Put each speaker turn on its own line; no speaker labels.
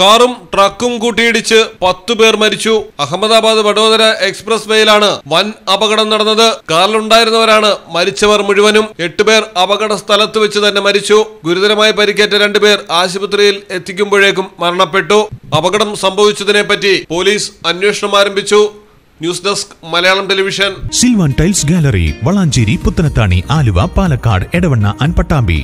കാറും ട്രക്കും കൂട്ടിയിടിച്ച് പത്തു പേർ മരിച്ചു അഹമ്മദാബാദ് വഡോദര എക്സ്പ്രസ് വേയിലാണ് വൻ അപകടം നടന്നത് കാറിലുണ്ടായിരുന്നവരാണ് മരിച്ചവർ മുഴുവനും എട്ടുപേർ അപകട സ്ഥലത്ത് വെച്ച് തന്നെ മരിച്ചു ഗുരുതരമായി പരിക്കേറ്റ രണ്ടുപേർ ആശുപത്രിയിൽ എത്തിക്കുമ്പോഴേക്കും മരണപ്പെട്ടു അപകടം സംഭവിച്ചതിനെപ്പറ്റി പോലീസ് അന്വേഷണം ആരംഭിച്ചു news desk Malayalam television
Silvan tiles gallery Valanchery Puthanathani Aluva Palakkad Edavanna അൻപട്ടാമ്പി